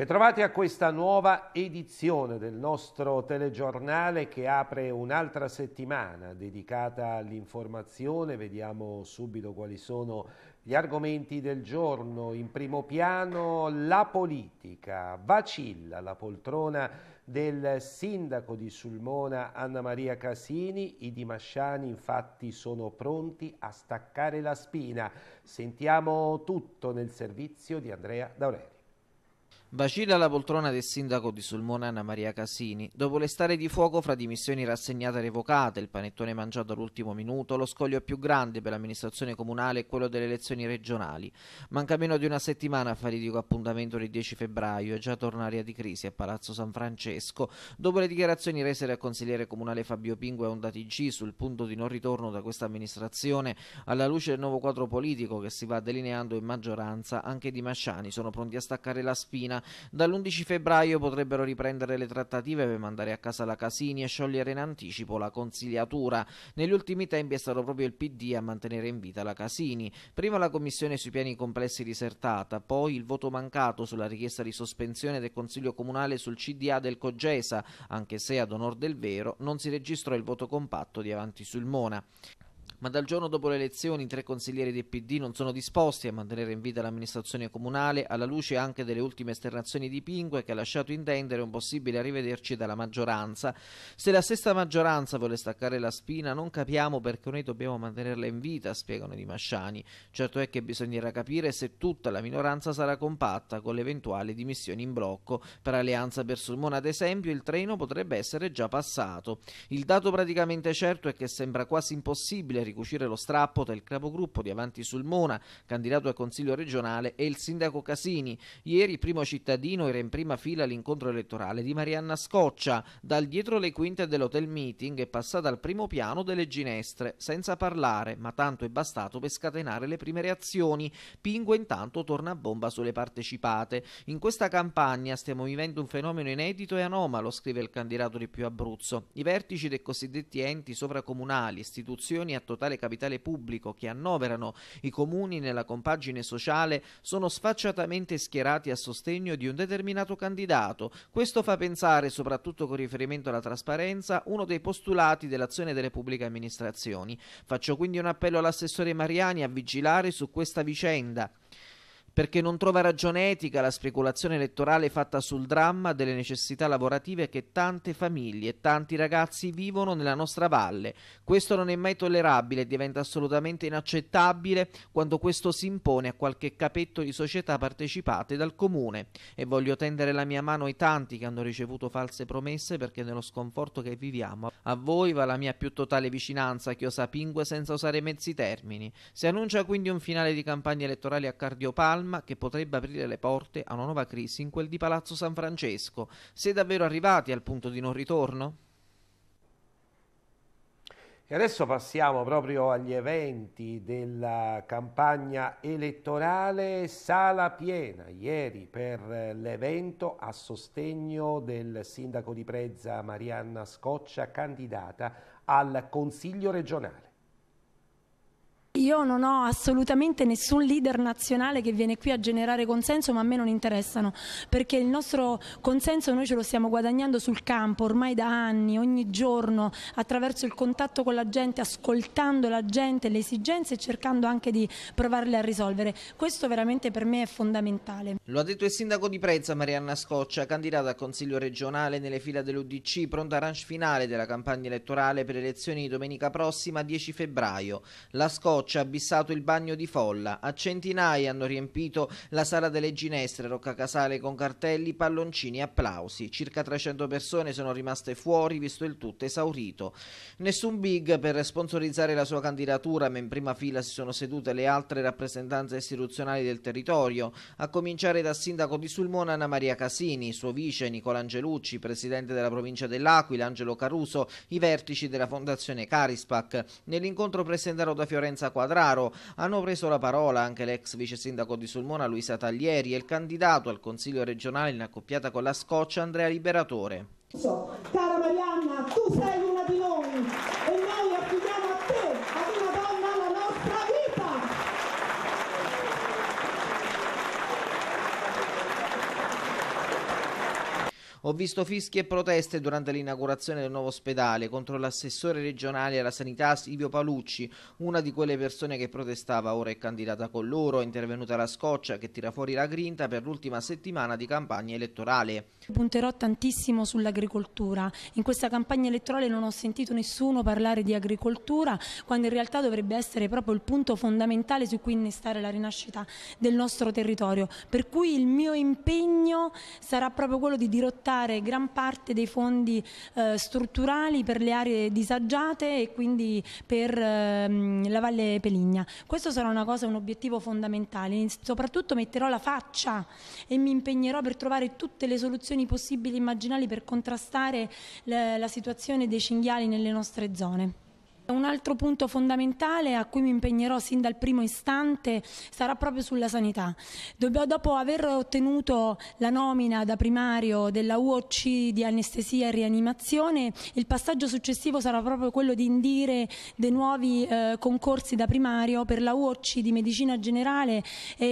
Bentrovati a questa nuova edizione del nostro telegiornale che apre un'altra settimana dedicata all'informazione. Vediamo subito quali sono gli argomenti del giorno. In primo piano la politica. Vacilla la poltrona del sindaco di Sulmona Anna Maria Casini. I dimasciani infatti sono pronti a staccare la spina. Sentiamo tutto nel servizio di Andrea D'Aurelio. Vacilla la poltrona del sindaco di Sulmona Anna Maria Casini. Dopo le stare di fuoco fra dimissioni rassegnate e revocate, il panettone mangiato all'ultimo minuto, lo scoglio più grande per l'amministrazione comunale è quello delle elezioni regionali. Manca meno di una settimana a faridico appuntamento del 10 febbraio e già torna aria di crisi a Palazzo San Francesco. Dopo le dichiarazioni rese dal consigliere comunale Fabio Pingue a Onda TG sul punto di non ritorno da questa amministrazione, alla luce del nuovo quadro politico che si va delineando in maggioranza, anche di Masciani sono pronti a staccare la spina Dall'11 febbraio potrebbero riprendere le trattative per mandare a casa la Casini e sciogliere in anticipo la consigliatura. Negli ultimi tempi è stato proprio il PD a mantenere in vita la Casini. Prima la commissione sui piani complessi disertata, poi il voto mancato sulla richiesta di sospensione del Consiglio Comunale sul CDA del Cogesa, anche se ad onor del vero non si registrò il voto compatto di Avanti sul Mona ma dal giorno dopo le elezioni tre consiglieri del PD non sono disposti a mantenere in vita l'amministrazione comunale alla luce anche delle ultime esternazioni di Pingue che ha lasciato intendere un possibile arrivederci dalla maggioranza. Se la stessa maggioranza vuole staccare la spina non capiamo perché noi dobbiamo mantenerla in vita, spiegano i Masciani. Certo è che bisognerà capire se tutta la minoranza sarà compatta con le eventuali dimissioni in blocco. Per Alleanza per Sulmona, ad esempio, il treno potrebbe essere già passato. Il dato praticamente certo è che sembra quasi impossibile ricucire lo strappo tra il capogruppo di Avanti sul Mona, candidato al Consiglio regionale, e il sindaco Casini. Ieri, primo cittadino, era in prima fila all'incontro elettorale di Marianna Scoccia. Dal dietro le quinte dell'hotel meeting è passata al primo piano delle ginestre, senza parlare, ma tanto è bastato per scatenare le prime reazioni. Pingo intanto torna a bomba sulle partecipate. In questa campagna stiamo vivendo un fenomeno inedito e anomalo, scrive il candidato di più Abruzzo. I vertici dei cosiddetti enti sovracomunali, istituzioni a totale totale capitale pubblico che annoverano i comuni nella compagine sociale sono sfacciatamente schierati a sostegno di un determinato candidato. Questo fa pensare, soprattutto con riferimento alla trasparenza, uno dei postulati dell'azione delle pubbliche amministrazioni. Faccio quindi un appello all'assessore Mariani a vigilare su questa vicenda perché non trova ragione etica la speculazione elettorale fatta sul dramma delle necessità lavorative che tante famiglie e tanti ragazzi vivono nella nostra valle. Questo non è mai tollerabile e diventa assolutamente inaccettabile quando questo si impone a qualche capetto di società partecipate dal comune. E voglio tendere la mia mano ai tanti che hanno ricevuto false promesse perché nello sconforto che viviamo a voi va la mia più totale vicinanza che osa pingue senza usare mezzi termini. Si annuncia quindi un finale di campagna elettorale a cardiopalma dramma che potrebbe aprire le porte a una nuova crisi in quel di Palazzo San Francesco. Sei davvero arrivati al punto di non ritorno? E adesso passiamo proprio agli eventi della campagna elettorale Sala Piena, ieri per l'evento a sostegno del sindaco di Prezza Marianna Scoccia, candidata al Consiglio regionale. Io non ho assolutamente nessun leader nazionale che viene qui a generare consenso, ma a me non interessano, perché il nostro consenso noi ce lo stiamo guadagnando sul campo ormai da anni, ogni giorno, attraverso il contatto con la gente, ascoltando la gente, le esigenze e cercando anche di provarle a risolvere. Questo veramente per me è fondamentale. Lo ha detto il sindaco di Prezza Marianna Scoccia, candidata a consiglio regionale nelle fila dell'Udc, pronta a ranch finale della campagna elettorale per le elezioni di domenica prossima 10 febbraio. La Scoccia ci ha bissato il bagno di folla, a centinaia hanno riempito la sala delle ginestre Roccacasale con cartelli, palloncini e applausi. Circa 300 persone sono rimaste fuori visto il tutto esaurito. Nessun big per sponsorizzare la sua candidatura, ma in prima fila si sono sedute le altre rappresentanze istituzionali del territorio, a cominciare dal sindaco di Sulmona Anna Maria Casini, suo vice Nicola Angelucci, presidente della provincia dell'Aquila, Angelo Caruso, i vertici della fondazione Carispac. Nell'incontro presentato da Fiorenza 4 Quadraro. Hanno preso la parola anche l'ex vice sindaco di Sulmona Luisa Taglieri e il candidato al Consiglio regionale in accoppiata con la Scoccia Andrea Liberatore. Cara Marianna, tu sei una di noi. Ho visto fischi e proteste durante l'inaugurazione del nuovo ospedale contro l'assessore regionale alla sanità Silvio Palucci, una di quelle persone che protestava ora è candidata con loro, è intervenuta la scoccia che tira fuori la grinta per l'ultima settimana di campagna elettorale. Punterò tantissimo sull'agricoltura. In questa campagna elettorale non ho sentito nessuno parlare di agricoltura, quando in realtà dovrebbe essere proprio il punto fondamentale su cui innestare la rinascita del nostro territorio. Per cui il mio impegno sarà proprio quello di dirottare mobilitare gran parte dei fondi eh, strutturali per le aree disagiate e quindi per eh, la Valle Peligna. Questo sarà una cosa, un obiettivo fondamentale, soprattutto metterò la faccia e mi impegnerò per trovare tutte le soluzioni possibili e immaginali per contrastare la, la situazione dei cinghiali nelle nostre zone. Un altro punto fondamentale a cui mi impegnerò sin dal primo istante sarà proprio sulla sanità. dopo aver ottenuto la nomina da primario della UOC di anestesia e rianimazione, il passaggio successivo sarà proprio quello di indire dei nuovi eh, concorsi da primario per la UOC di medicina generale e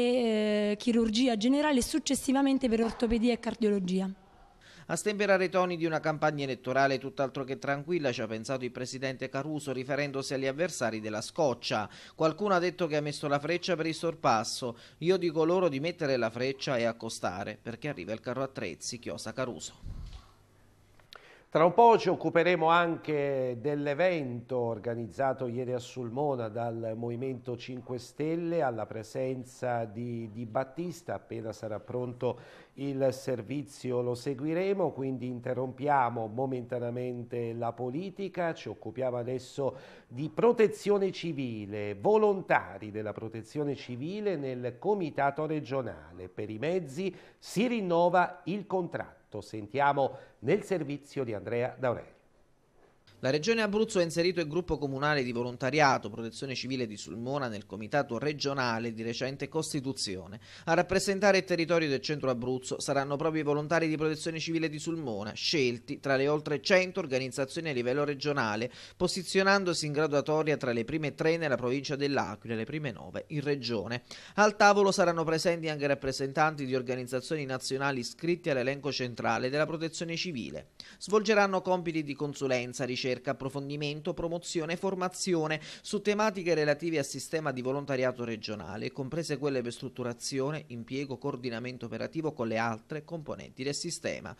eh, chirurgia generale e successivamente per ortopedia e cardiologia. A stemperare i toni di una campagna elettorale tutt'altro che tranquilla ci ha pensato il presidente Caruso riferendosi agli avversari della scoccia. Qualcuno ha detto che ha messo la freccia per il sorpasso. Io dico loro di mettere la freccia e accostare perché arriva il carro attrezzi, chiosa Caruso. Tra un po' ci occuperemo anche dell'evento organizzato ieri a Sulmona dal Movimento 5 Stelle alla presenza di, di, Battista, appena sarà pronto il servizio lo seguiremo, quindi interrompiamo momentaneamente la politica, ci occupiamo adesso di protezione civile, volontari della protezione civile nel Comitato regionale, per i mezzi si rinnova il contratto. Esatto, sentiamo nel servizio di Andrea D'Aurelio. La Regione Abruzzo ha inserito il gruppo comunale di volontariato Protezione Civile di Sulmona nel comitato regionale di recente costituzione. A rappresentare il territorio del centro Abruzzo saranno proprio i volontari di Protezione Civile di Sulmona, scelti tra le oltre 100 organizzazioni a livello regionale, posizionandosi in graduatoria tra le prime tre nella provincia dell'Aquila e le prime nove in regione. Al tavolo saranno presenti anche rappresentanti di organizzazioni nazionali iscritti all'elenco centrale della Protezione Civile. Svolgeranno compiti di consulenza, ricerca ricerca, approfondimento, promozione e formazione su tematiche relative al sistema di volontariato regionale, comprese quelle per strutturazione, impiego, coordinamento operativo con le altre componenti del sistema.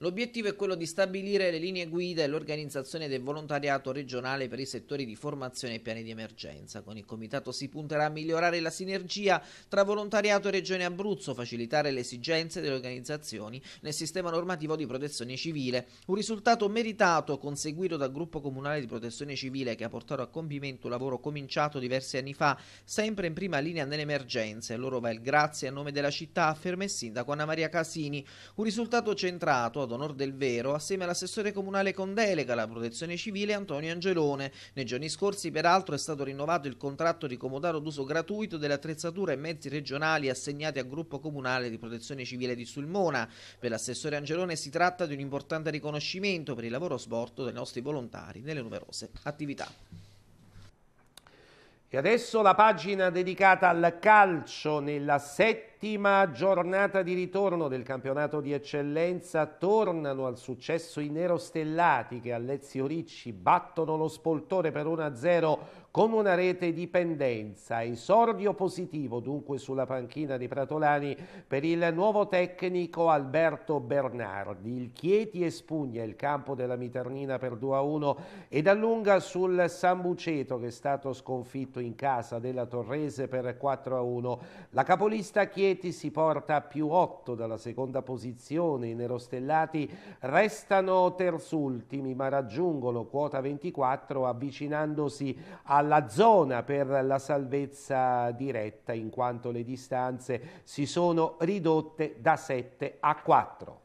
L'obiettivo è quello di stabilire le linee guida e l'organizzazione del volontariato regionale per i settori di formazione e piani di emergenza. Con il comitato si punterà a migliorare la sinergia tra volontariato e Regione Abruzzo, facilitare le esigenze delle organizzazioni nel sistema normativo di protezione civile. Un risultato meritato conseguito dal gruppo comunale di protezione civile che ha portato a compimento un lavoro cominciato diversi anni fa, sempre in prima linea nelle emergenze. Loro va il grazie a nome della città, afferma il sindaco Anna Maria Casini. Un risultato centrato d'onore del vero assieme all'assessore comunale con delega alla protezione civile Antonio Angelone. Nei giorni scorsi peraltro è stato rinnovato il contratto di comodaro d'uso gratuito delle attrezzature e mezzi regionali assegnati al gruppo comunale di protezione civile di Sulmona. Per l'assessore Angelone si tratta di un importante riconoscimento per il lavoro svolto dai nostri volontari nelle numerose attività. E adesso la pagina dedicata al calcio nella settima settima giornata di ritorno del campionato di eccellenza tornano al successo i nerostellati che a Lezio Ricci battono lo spoltore per 1-0 con una rete di pendenza. Esordio positivo dunque sulla panchina dei Pratolani per il nuovo tecnico Alberto Bernardi. Il Chieti espugna il campo della Miternina per 2-1 ed allunga sul San Buceto che è stato sconfitto in casa della Torrese per 4-1. La capolista Chieti Chieti si porta a più 8 dalla seconda posizione, i nerostellati restano terzultimi ma raggiungono quota 24 avvicinandosi alla zona per la salvezza diretta in quanto le distanze si sono ridotte da 7 a 4.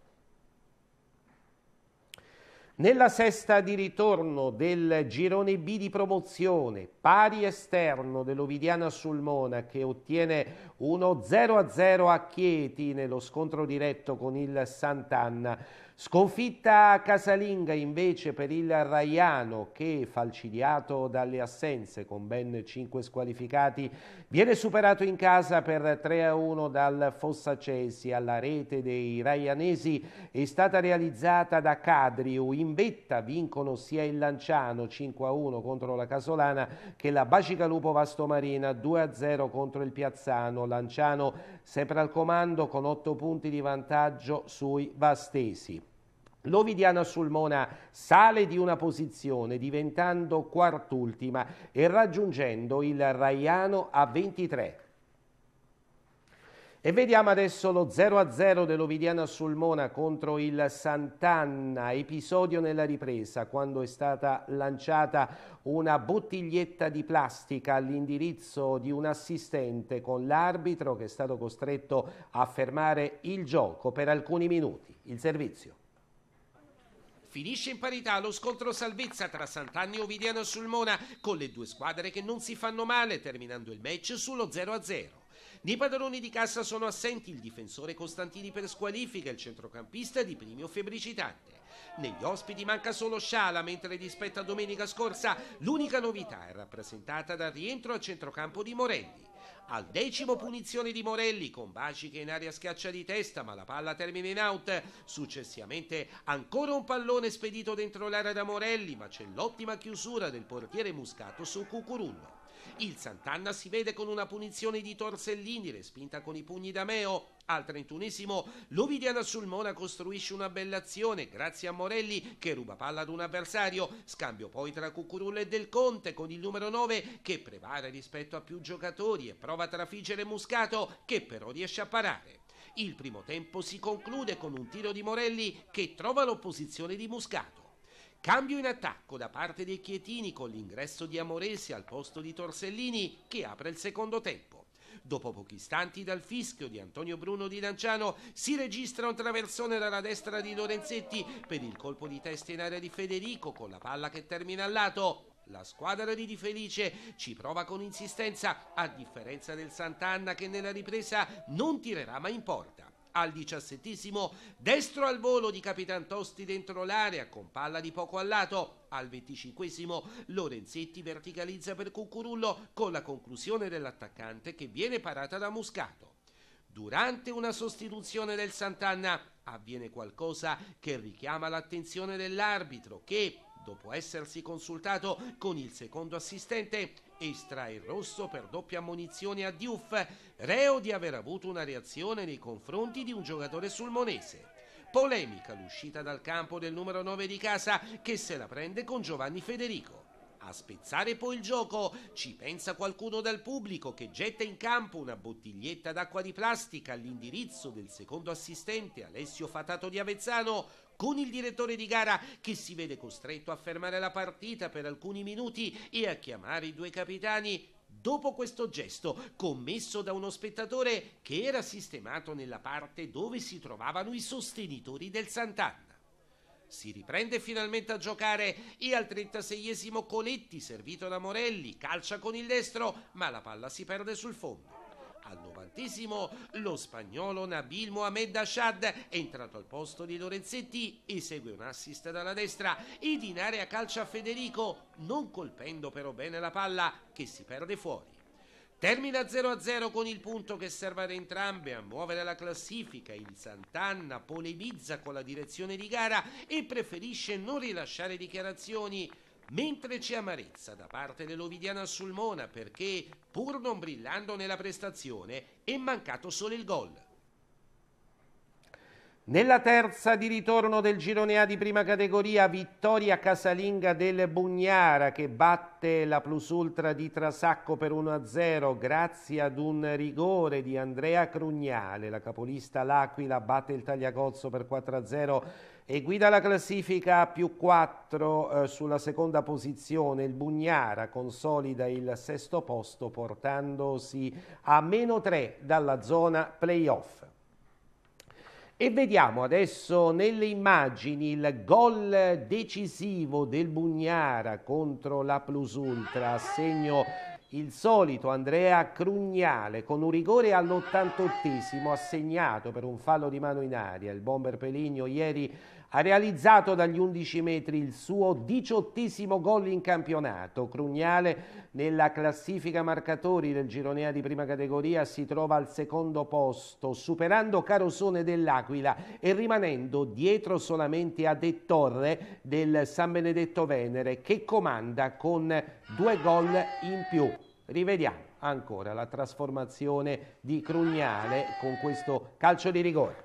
Nella sesta di ritorno del girone B di promozione, pari esterno dell'Ovidiana Sulmona che ottiene uno 0 0 a Chieti nello scontro diretto con il Sant'Anna. Sconfitta casalinga invece per il Raiano che, falcidiato dalle assenze con ben 5 squalificati, viene superato in casa per 3-1 dal Fossacesi alla rete dei Raianesi è stata realizzata da Cadriu. In vetta vincono sia il Lanciano 5-1 contro la Casolana che la Bacica Lupo Vastomarina 2-0 contro il Piazzano. Lanciano sempre al comando con 8 punti di vantaggio sui Vastesi. L'Ovidiana Sulmona sale di una posizione diventando quart'ultima e raggiungendo il Raiano a 23. E vediamo adesso lo 0-0 dell'Ovidiana Sulmona contro il Sant'Anna, episodio nella ripresa quando è stata lanciata una bottiglietta di plastica all'indirizzo di un assistente con l'arbitro che è stato costretto a fermare il gioco per alcuni minuti. Il servizio. Finisce in parità lo scontro salvezza tra Sant'Anni e Ovidiano e Sulmona, con le due squadre che non si fanno male, terminando il match sullo 0-0. Nei padroni di cassa sono assenti il difensore Costantini per squalifica e il centrocampista di Primio Febricitante. Negli ospiti manca solo Sciala, mentre rispetto a domenica scorsa l'unica novità è rappresentata dal rientro al centrocampo di Morelli. Al decimo punizione di Morelli con Baci che in aria schiaccia di testa ma la palla termina in out. Successivamente ancora un pallone spedito dentro l'area da Morelli ma c'è l'ottima chiusura del portiere Muscato su Cucurullo. Il Sant'Anna si vede con una punizione di Torsellini, respinta con i pugni da Meo. Al trentunesimo l'Ovidiana sul Mona costruisce una bella azione grazie a Morelli che ruba palla ad un avversario, scambio poi tra Cucurullo e Del Conte con il numero 9 che prevale rispetto a più giocatori e prova a trafiggere Muscato che però riesce a parare. Il primo tempo si conclude con un tiro di Morelli che trova l'opposizione di Muscato. Cambio in attacco da parte dei Chietini con l'ingresso di Amoresi al posto di Torsellini che apre il secondo tempo. Dopo pochi istanti dal fischio di Antonio Bruno di Lanciano si registra un traversone dalla destra di Lorenzetti per il colpo di testa in area di Federico con la palla che termina al lato. La squadra di Di Felice ci prova con insistenza, a differenza del Sant'Anna che nella ripresa non tirerà mai in porta al diciassettesimo, destro al volo di Capitan Tosti dentro l'area con palla di poco al lato, al venticinquesimo Lorenzetti verticalizza per Cucurullo con la conclusione dell'attaccante che viene parata da Muscato. Durante una sostituzione del Sant'Anna avviene qualcosa che richiama l'attenzione dell'arbitro che, dopo essersi consultato con il secondo assistente, estrae il rosso per doppia ammonizione a Diouf, reo di aver avuto una reazione nei confronti di un giocatore sulmonese. Polemica l'uscita dal campo del numero 9 di casa che se la prende con Giovanni Federico. A spezzare poi il gioco ci pensa qualcuno dal pubblico che getta in campo una bottiglietta d'acqua di plastica all'indirizzo del secondo assistente Alessio Fatato di Avezzano, con il direttore di gara che si vede costretto a fermare la partita per alcuni minuti e a chiamare i due capitani dopo questo gesto commesso da uno spettatore che era sistemato nella parte dove si trovavano i sostenitori del Sant'Anna. Si riprende finalmente a giocare e al 36esimo Coletti, servito da Morelli, calcia con il destro, ma la palla si perde sul fondo importantissimo, lo spagnolo Nabil Mohamed Ashad, entrato al posto di Lorenzetti, esegue un assist dalla destra ed in area calcia Federico, non colpendo però bene la palla che si perde fuori. Termina 0-0 con il punto che serve ad entrambe a muovere la classifica. Il Sant'Anna polemizza con la direzione di gara e preferisce non rilasciare dichiarazioni Mentre c'è amarezza da parte dell'Ovidiana Sulmona perché, pur non brillando nella prestazione, è mancato solo il gol. Nella terza di ritorno del girone A di prima categoria, vittoria casalinga del Bugnara che batte la plus ultra di Trasacco per 1-0 grazie ad un rigore di Andrea Crugnale. La capolista L'Aquila batte il Tagliacozzo per 4-0 e guida la classifica a più 4 eh, sulla seconda posizione. Il Bugnara consolida il sesto posto portandosi a meno 3 dalla zona playoff. E vediamo adesso nelle immagini il gol decisivo del Bugnara contro la Plus Ultra, segno il solito Andrea Crugnale con un rigore all'88 assegnato per un fallo di mano in aria. Il bomber Peligno ieri ha realizzato dagli 11 metri il suo diciottesimo gol in campionato. Crugnale nella classifica marcatori del gironea di prima categoria si trova al secondo posto, superando Carosone dell'Aquila e rimanendo dietro solamente a De Torre del San Benedetto Venere che comanda con due gol in più. Rivediamo ancora la trasformazione di Crugnale con questo calcio di rigore.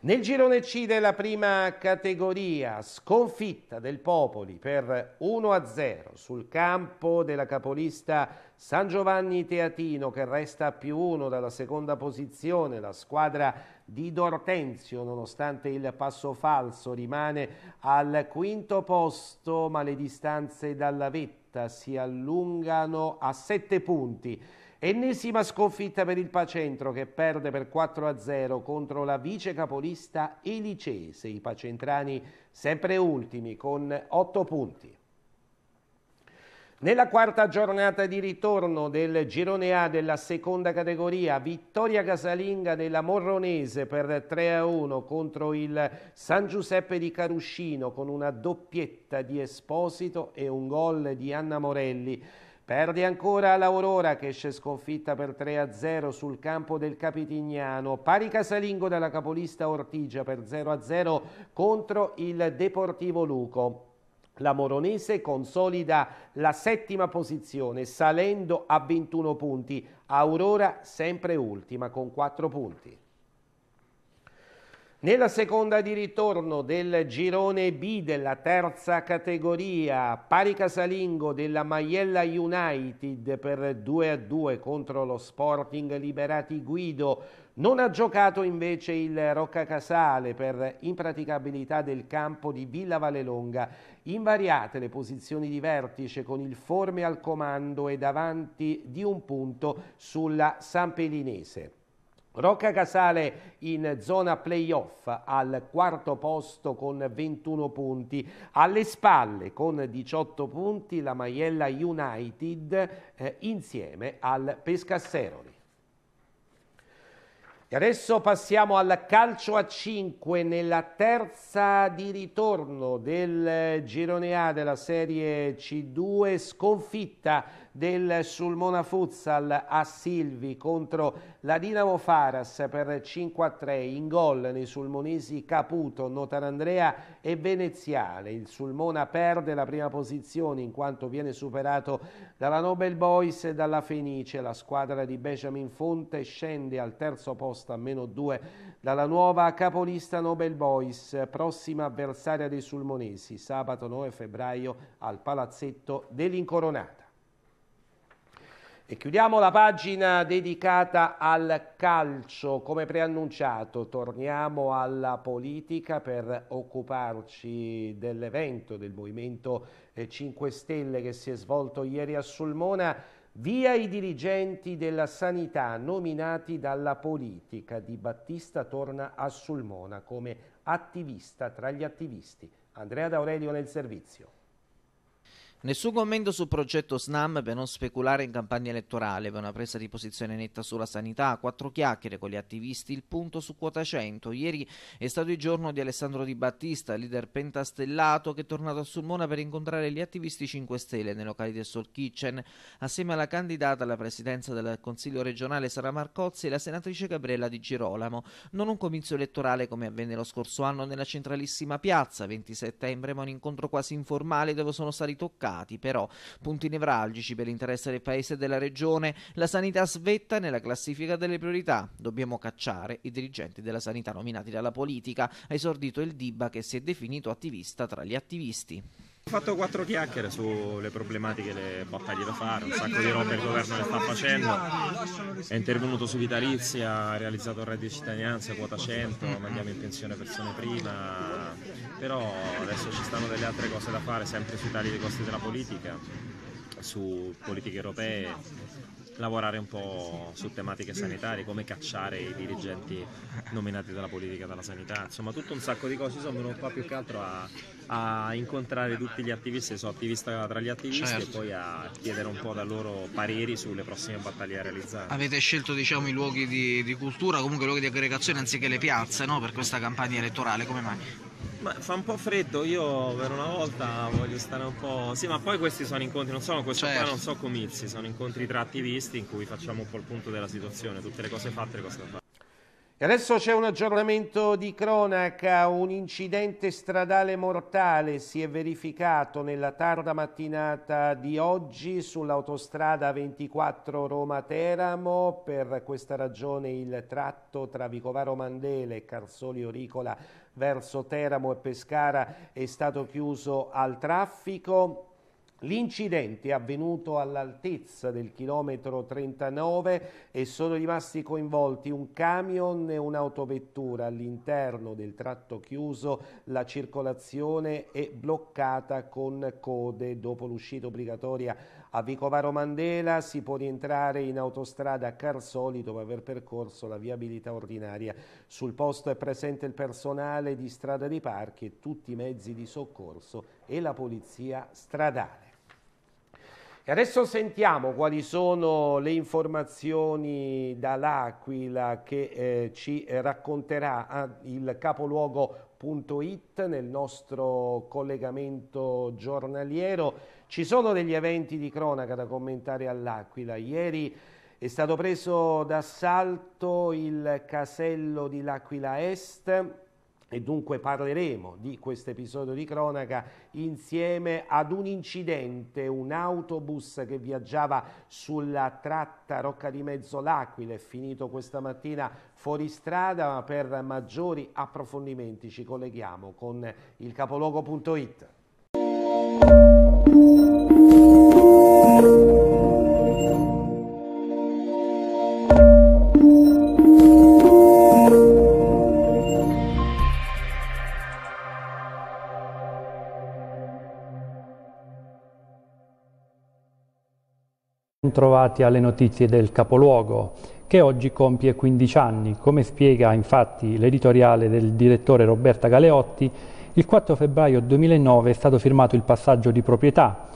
Nel girone C della prima categoria, sconfitta del Popoli per 1-0 sul campo della capolista San Giovanni Teatino che resta a più 1 dalla seconda posizione, la squadra di Dortenzio nonostante il passo falso rimane al quinto posto ma le distanze dalla vetta si allungano a 7 punti. Ennesima sconfitta per il Pacentro che perde per 4-0 contro la vice capolista Elicese. I pacentrani sempre ultimi con 8 punti. Nella quarta giornata di ritorno del girone A della seconda categoria, vittoria casalinga della Morronese per 3-1 contro il San Giuseppe di Caruscino con una doppietta di Esposito e un gol di Anna Morelli. Perde ancora l'Aurora che esce sconfitta per 3-0 sul campo del Capitignano. Pari casalingo dalla capolista Ortigia per 0-0 contro il Deportivo Luco. La Moronese consolida la settima posizione salendo a 21 punti, Aurora sempre ultima con 4 punti. Nella seconda di ritorno del girone B della terza categoria, pari casalingo della Maiella United per 2 a 2 contro lo Sporting Liberati Guido. Non ha giocato invece il Rocca Casale per impraticabilità del campo di Villa Vallelonga. Invariate le posizioni di vertice con il Forme al comando e davanti di un punto sulla Sampelinese. Rocca Casale in zona playoff al quarto posto con 21 punti, alle spalle con 18 punti la Maiella United eh, insieme al Pescasseroli. E adesso passiamo al calcio a 5 nella terza di ritorno del girone A della serie C2 sconfitta del Sulmona Futsal a Silvi contro la Dinamo Faras per 5-3 a in gol nei sulmonesi Caputo, Notarandrea e Veneziale. Il Sulmona perde la prima posizione in quanto viene superato dalla Nobel Boys e dalla Fenice. La squadra di Benjamin Fonte scende al terzo posto a meno 2 dalla nuova capolista Nobel Boys, prossima avversaria dei sulmonesi, sabato 9 febbraio al Palazzetto dell'Incoronata. E chiudiamo la pagina dedicata al calcio. Come preannunciato, torniamo alla politica per occuparci dell'evento del Movimento 5 eh, Stelle che si è svolto ieri a Sulmona. Via i dirigenti della sanità nominati dalla politica. Di Battista torna a Sulmona come attivista tra gli attivisti. Andrea D'Aurelio nel servizio. Nessun commento sul progetto SNAM per non speculare in campagna elettorale, per una presa di posizione netta sulla sanità, quattro chiacchiere con gli attivisti, il punto su quota 100. Ieri è stato il giorno di Alessandro Di Battista, leader pentastellato, che è tornato a Sulmona per incontrare gli attivisti 5 Stelle nei locali del Soul Kitchen, assieme alla candidata alla presidenza del Consiglio regionale Sara Marcozzi e la senatrice Gabriella Di Girolamo. Non un comizio elettorale come avvenne lo scorso anno nella centralissima piazza, 20 settembre, ma un incontro quasi informale dove sono stati toccati toccati, però punti nevralgici per l'interesse del paese e della regione, la sanità svetta nella classifica delle priorità. Dobbiamo cacciare i dirigenti della sanità nominati dalla politica, ha esordito il Diba che si è definito attivista tra gli attivisti. Ho fatto quattro chiacchiere sulle problematiche, le battaglie da fare, un sacco di roba il governo le sta facendo. È intervenuto su Vitalizia, ha realizzato il reddito di cittadinanza, quota 100, mandiamo in pensione persone prima, però adesso ci stanno delle altre cose da fare, sempre sui tagli dei costi della politica, su politiche europee, lavorare un po' su tematiche sanitarie, come cacciare i dirigenti nominati dalla politica e dalla sanità, insomma tutto un sacco di cose, sono venuto qua più che altro a a incontrare tutti gli attivisti, sono attivista tra gli attivisti certo. e poi a chiedere un po' da loro pareri sulle prossime battaglie da realizzare. Avete scelto diciamo, i luoghi di, di, cultura, comunque i luoghi di aggregazione anziché le piazze no? per questa campagna elettorale, come mai? Ma fa un po' freddo, io per una volta voglio stare un po'. Sì, ma poi questi sono incontri, non sono questo certo. qua non so comizi, sono incontri tra attivisti in cui facciamo un po' il punto della situazione, tutte le cose fatte e le cose da fare. E adesso c'è un aggiornamento di cronaca, un incidente stradale mortale si è verificato nella tarda mattinata di oggi sull'autostrada 24 Roma-Teramo, per questa ragione il tratto tra Vicovaro Mandele e Carsolio Oricola verso Teramo e Pescara è stato chiuso al traffico, L'incidente è avvenuto all'altezza del chilometro 39 e sono rimasti coinvolti un camion e un'autovettura. All'interno del tratto chiuso la circolazione è bloccata con code. Dopo l'uscita obbligatoria a Vicovaro Mandela si può rientrare in autostrada a Carsoli dopo aver percorso la viabilità ordinaria. Sul posto è presente il personale di strada dei parchi e tutti i mezzi di soccorso e la polizia stradale. E adesso sentiamo quali sono le informazioni dall'Aquila che eh, ci racconterà ah, il capoluogo.it nel nostro collegamento giornaliero. Ci sono degli eventi di cronaca da commentare all'Aquila. Ieri è stato preso d'assalto il casello di L'Aquila Est e dunque parleremo di questo episodio di cronaca insieme ad un incidente, un autobus che viaggiava sulla tratta Rocca di Mezzo L'Aquila è finito questa mattina fuoristrada, ma per maggiori approfondimenti ci colleghiamo con il capoluogo.it. trovati alle notizie del capoluogo, che oggi compie 15 anni, come spiega infatti l'editoriale del direttore Roberta Galeotti, il 4 febbraio 2009 è stato firmato il passaggio di proprietà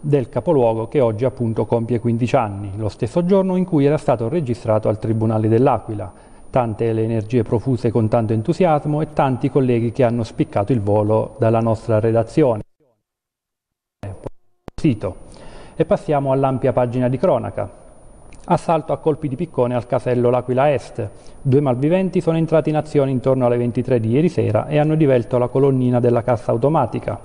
del capoluogo che oggi appunto compie 15 anni, lo stesso giorno in cui era stato registrato al Tribunale dell'Aquila. Tante le energie profuse con tanto entusiasmo e tanti colleghi che hanno spiccato il volo dalla nostra redazione. Sito. E passiamo all'ampia pagina di cronaca. Assalto a colpi di piccone al casello L'Aquila Est. Due malviventi sono entrati in azione intorno alle 23 di ieri sera e hanno divelto la colonnina della cassa automatica,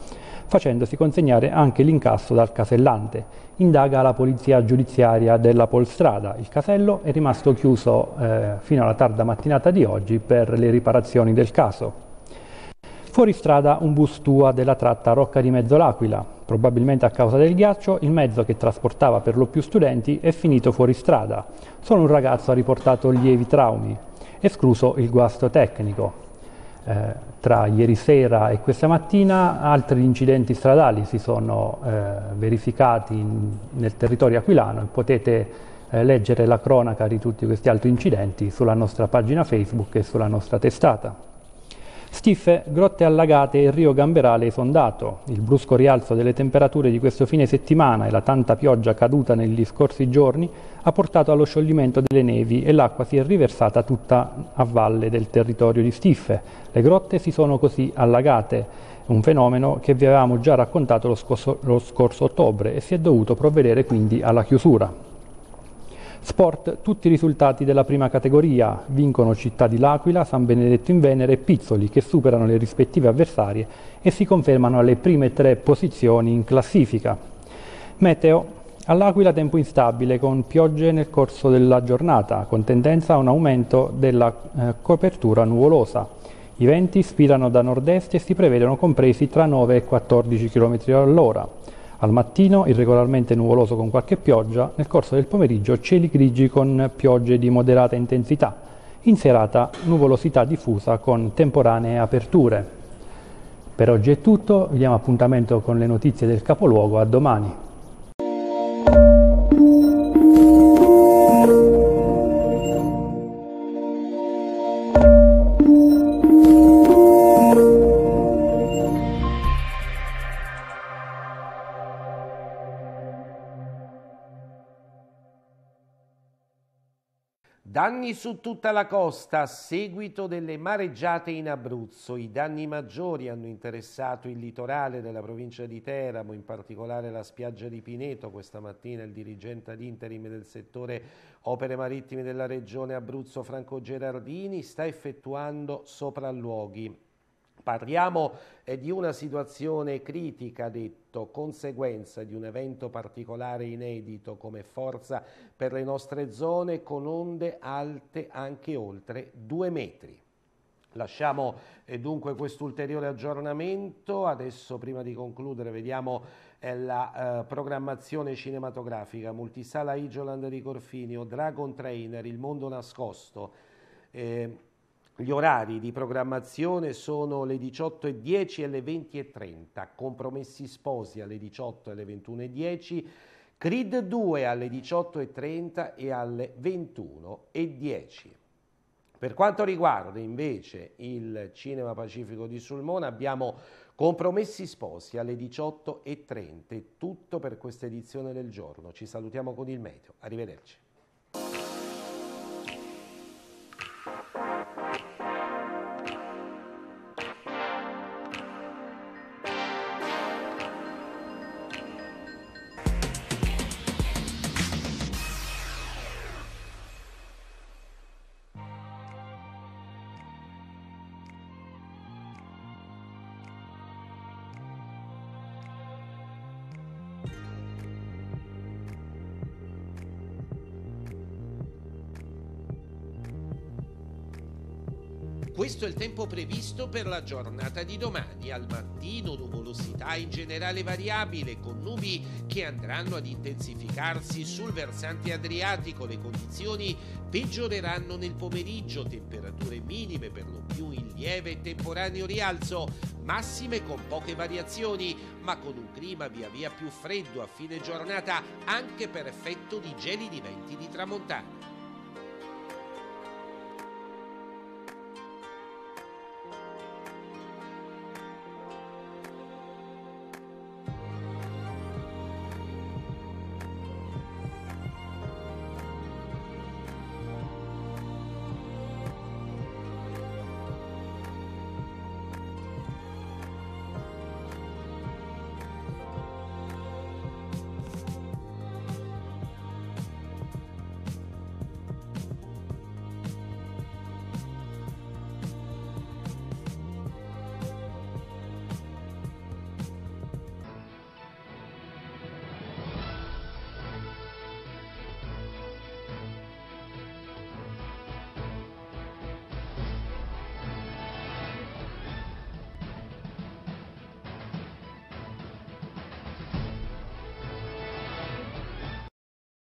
facendosi consegnare anche l'incasso dal casellante. Indaga la polizia giudiziaria della Polstrada. Il casello è rimasto chiuso eh, fino alla tarda mattinata di oggi per le riparazioni del caso. Fuori strada un bus tua della tratta Rocca di Mezzo L'Aquila. Probabilmente a causa del ghiaccio, il mezzo che trasportava per lo più studenti è finito fuori strada. Solo un ragazzo ha riportato lievi traumi, escluso il guasto tecnico. Eh, tra ieri sera e questa mattina altri incidenti stradali si sono eh, verificati in, nel territorio aquilano e potete eh, leggere la cronaca di tutti questi altri incidenti sulla nostra pagina Facebook e sulla nostra testata. Stiffe, grotte allagate e rio gamberale esondato. Il brusco rialzo delle temperature di questo fine settimana e la tanta pioggia caduta negli scorsi giorni ha portato allo scioglimento delle nevi e l'acqua si è riversata tutta a valle del territorio di Stiffe. Le grotte si sono così allagate un fenomeno che vi avevamo già raccontato lo scorso, lo scorso, ottobre e si è dovuto provvedere quindi alla chiusura. Sport tutti i risultati della prima categoria, vincono Città di L'Aquila, San Benedetto in Venere e Pizzoli che superano le rispettive avversarie e si confermano alle prime tre posizioni in classifica. Meteo, all'Aquila tempo instabile con piogge nel corso della giornata con tendenza a un aumento della eh, copertura nuvolosa. I venti spirano da nord-est e si prevedono compresi tra 9 e 14 km all'ora. Al mattino irregolarmente nuvoloso con qualche pioggia, nel corso del pomeriggio cieli grigi con piogge di moderata intensità, in serata nuvolosità diffusa con temporanee aperture. Per oggi è tutto, vi diamo appuntamento con le notizie del capoluogo a domani. Danni su tutta la costa a seguito delle mareggiate in Abruzzo. I danni maggiori hanno interessato il litorale della provincia di Teramo, in particolare la spiaggia di Pineto. Questa mattina il dirigente ad interim del settore opere marittime della regione Abruzzo Franco Gerardini sta effettuando sopralluoghi Parliamo eh, di una situazione critica, detto, conseguenza di un evento particolare inedito come forza per le nostre zone con onde alte anche oltre due metri. Lasciamo eh, dunque quest'ulteriore aggiornamento, adesso prima di concludere vediamo eh, la eh, programmazione cinematografica, multisala Igeland di Corfinio, Dragon Trainer, Il mondo nascosto. Eh, gli orari di programmazione sono le 18.10 e le 20.30, compromessi sposi alle 18 e alle 21.10, Creed 2 alle 18.30 e alle 21.10. Per quanto riguarda invece il Cinema Pacifico di Sulmona abbiamo compromessi sposi alle 18.30, tutto per questa edizione del giorno. Ci salutiamo con il meteo, arrivederci. Questo è il tempo previsto per la giornata di domani. Al mattino nuvolosità in generale variabile con nubi che andranno ad intensificarsi sul versante adriatico. Le condizioni peggioreranno nel pomeriggio, temperature minime per lo più in lieve e temporaneo rialzo, massime con poche variazioni, ma con un clima via via più freddo a fine giornata anche per effetto di gelidi venti di tramontana.